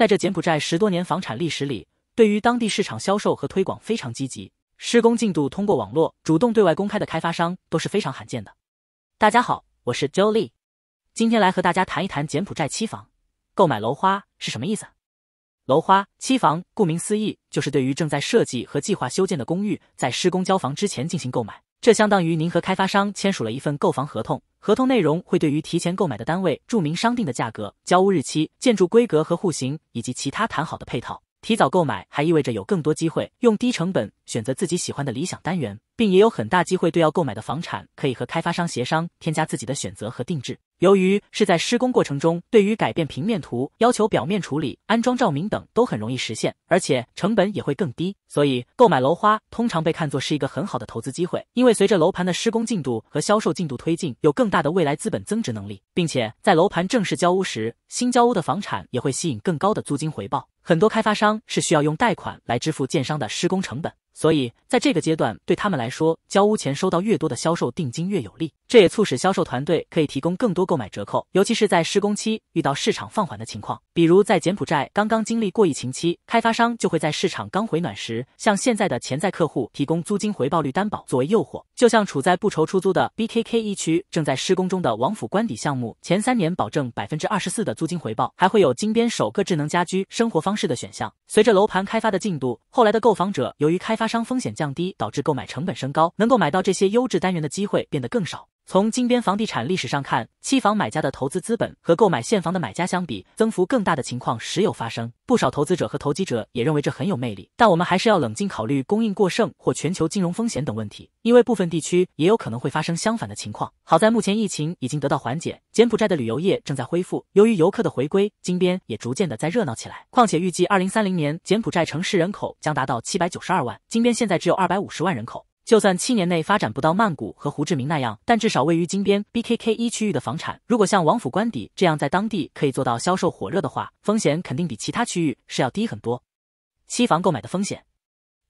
在这柬埔寨十多年房产历史里，对于当地市场销售和推广非常积极，施工进度通过网络主动对外公开的开发商都是非常罕见的。大家好，我是 j o e 今天来和大家谈一谈柬埔寨期房，购买楼花是什么意思？楼花期房，顾名思义，就是对于正在设计和计划修建的公寓，在施工交房之前进行购买。这相当于您和开发商签署了一份购房合同，合同内容会对于提前购买的单位注明商定的价格、交屋日期、建筑规格和户型以及其他谈好的配套。提早购买还意味着有更多机会用低成本选择自己喜欢的理想单元，并也有很大机会对要购买的房产可以和开发商协商添加自己的选择和定制。由于是在施工过程中，对于改变平面图、要求表面处理、安装照明等都很容易实现，而且成本也会更低，所以购买楼花通常被看作是一个很好的投资机会。因为随着楼盘的施工进度和销售进度推进，有更大的未来资本增值能力，并且在楼盘正式交屋时，新交屋的房产也会吸引更高的租金回报。很多开发商是需要用贷款来支付建商的施工成本。所以，在这个阶段，对他们来说，交屋前收到越多的销售定金越有利。这也促使销售团队可以提供更多购买折扣，尤其是在施工期遇到市场放缓的情况。比如，在柬埔寨刚刚经历过疫情期，开发商就会在市场刚回暖时，向现在的潜在客户提供租金回报率担保作为诱惑。就像处在不愁出租的 BKK 一区，正在施工中的王府官邸项目，前三年保证百分之二十四的租金回报，还会有金边首个智能家居生活方式的选项。随着楼盘开发的进度，后来的购房者由于开发商风险降低，导致购买成本升高，能够买到这些优质单元的机会变得更少。从金边房地产历史上看，期房买家的投资资本和购买现房的买家相比，增幅更大的情况时有发生。不少投资者和投机者也认为这很有魅力，但我们还是要冷静考虑供应过剩或全球金融风险等问题，因为部分地区也有可能会发生相反的情况。好在目前疫情已经得到缓解，柬埔寨的旅游业正在恢复，由于游客的回归，金边也逐渐的在热闹起来。况且预计二零三零年柬埔寨城市人口将达到七百九十二万，金边现在只有二百五十万人口。就算七年内发展不到曼谷和胡志明那样，但至少位于金边 BKK 一区域的房产，如果像王府官邸这样在当地可以做到销售火热的话，风险肯定比其他区域是要低很多。期房购买的风险，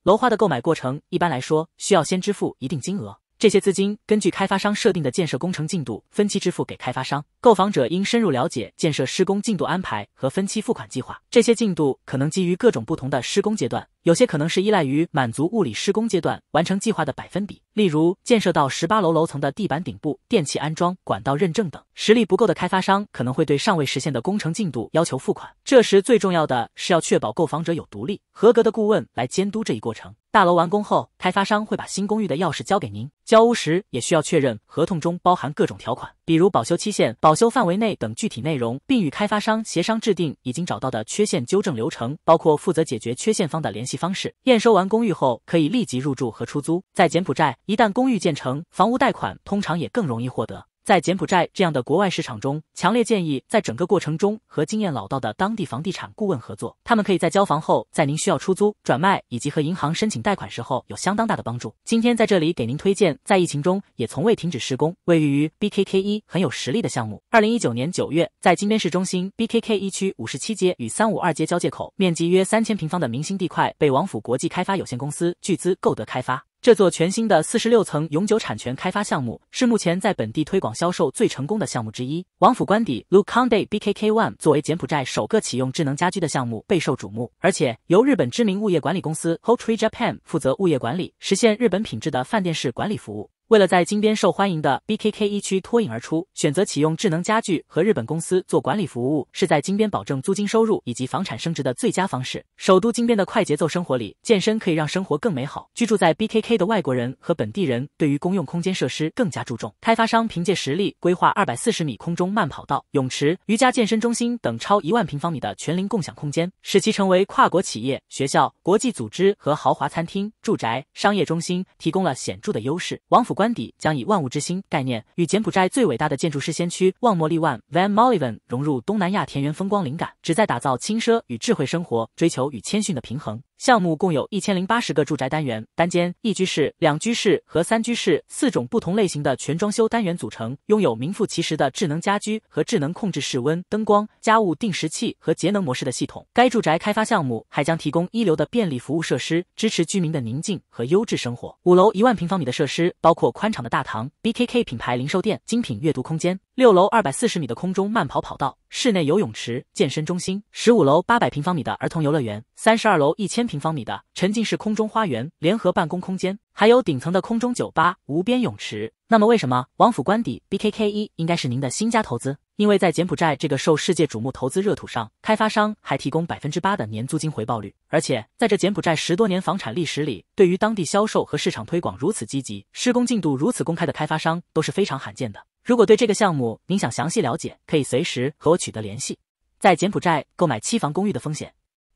楼花的购买过程一般来说需要先支付一定金额，这些资金根据开发商设定的建设工程进度分期支付给开发商。购房者应深入了解建设施工进度安排和分期付款计划，这些进度可能基于各种不同的施工阶段。有些可能是依赖于满足物理施工阶段完成计划的百分比，例如建设到十八楼楼层的地板顶部、电器安装、管道认证等。实力不够的开发商可能会对尚未实现的工程进度要求付款。这时最重要的是要确保购房者有独立合格的顾问来监督这一过程。大楼完工后，开发商会把新公寓的钥匙交给您。交屋时也需要确认合同中包含各种条款，比如保修期限、保修范围内等具体内容，并与开发商协商制定已经找到的缺陷纠正流程，包括负责解决缺陷方的联系。方式验收完公寓后，可以立即入住和出租。在柬埔寨，一旦公寓建成，房屋贷款通常也更容易获得。在柬埔寨这样的国外市场中，强烈建议在整个过程中和经验老道的当地房地产顾问合作。他们可以在交房后，在您需要出租、转卖以及和银行申请贷款时候有相当大的帮助。今天在这里给您推荐，在疫情中也从未停止施工，位于 BKK 一很有实力的项目。二零一九年九月，在金边市中心 BKK 一区五十七街与三五二街交界口，面积约三千平方的明星地块被王府国际开发有限公司巨资购得开发。这座全新的四十六层永久产权开发项目是目前在本地推广销售最成功的项目之一。王府官邸 l u k k h n Day BKK One 作为柬埔寨首个启用智能家居的项目，备受瞩目。而且由日本知名物业管理公司 h o t r e e Japan 负责物业管理，实现日本品质的饭店式管理服务。为了在金边受欢迎的 BKK 一区脱颖而出，选择启用智能家居和日本公司做管理服务，是在金边保证租金收入以及房产升值的最佳方式。首都金边的快节奏生活里，健身可以让生活更美好。居住在 BKK 的外国人和本地人对于公用空间设施更加注重。开发商凭借实力规划二百四十米空中慢跑道、泳池、瑜伽健身中心等超一万平方米的全龄共享空间，使其成为跨国企业、学校、国际组织和豪华餐厅、住宅、商业中心提供了显著的优势。王府。官邸将以万物之心概念与柬埔寨最伟大的建筑师先驱旺莫利万 Van Molivan 融入东南亚田园风光灵感，旨在打造轻奢与智慧生活，追求与谦逊的平衡。项目共有一千零八十个住宅单元，单间、一居室、两居室和三居室四种不同类型的全装修单元组成，拥有名副其实的智能家居和智能控制室温、灯光、家务定时器和节能模式的系统。该住宅开发项目还将提供一流的便利服务设施，支持居民的宁静和优质生活。五楼一万平方米的设施包括宽敞的大堂、BKK 品牌零售店、精品阅读空间；六楼二百四十米的空中慢跑跑道、室内游泳池、健身中心；十五楼八百平方米的儿童游乐园；三十二楼一千平。平方米的沉浸式空中花园、联合办公空间，还有顶层的空中酒吧、无边泳池。那么，为什么王府官邸 BKK 一应该是您的新家投资？因为在柬埔寨这个受世界瞩目投资热土上，开发商还提供百分之八的年租金回报率。而且，在这柬埔寨十多年房产历史里，对于当地销售和市场推广如此积极、施工进度如此公开的开发商都是非常罕见的。如果对这个项目您想详细了解，可以随时和我取得联系。在柬埔寨购买期房公寓的风险。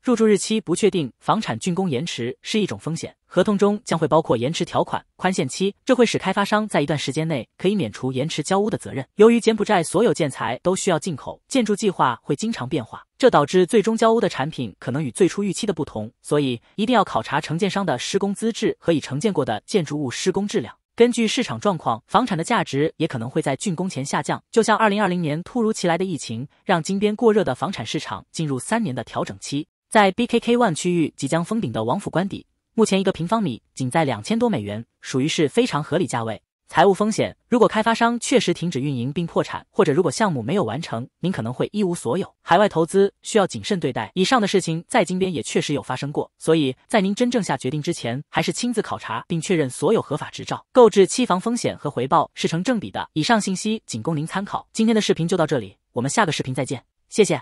入住日期不确定，房产竣工延迟是一种风险。合同中将会包括延迟条款宽限期，这会使开发商在一段时间内可以免除延迟交屋的责任。由于柬埔寨所有建材都需要进口，建筑计划会经常变化，这导致最终交屋的产品可能与最初预期的不同。所以一定要考察承建商的施工资质和已承建过的建筑物施工质量。根据市场状况，房产的价值也可能会在竣工前下降。就像二零二零年突如其来的疫情，让金边过热的房产市场进入三年的调整期。在 BKK One 区域即将封顶的王府官邸，目前一个平方米仅在两千多美元，属于是非常合理价位。财务风险：如果开发商确实停止运营并破产，或者如果项目没有完成，您可能会一无所有。海外投资需要谨慎对待。以上的事情在金边也确实有发生过，所以在您真正下决定之前，还是亲自考察并确认所有合法执照。购置期房风险和回报是成正比的。以上信息仅供您参考。今天的视频就到这里，我们下个视频再见，谢谢。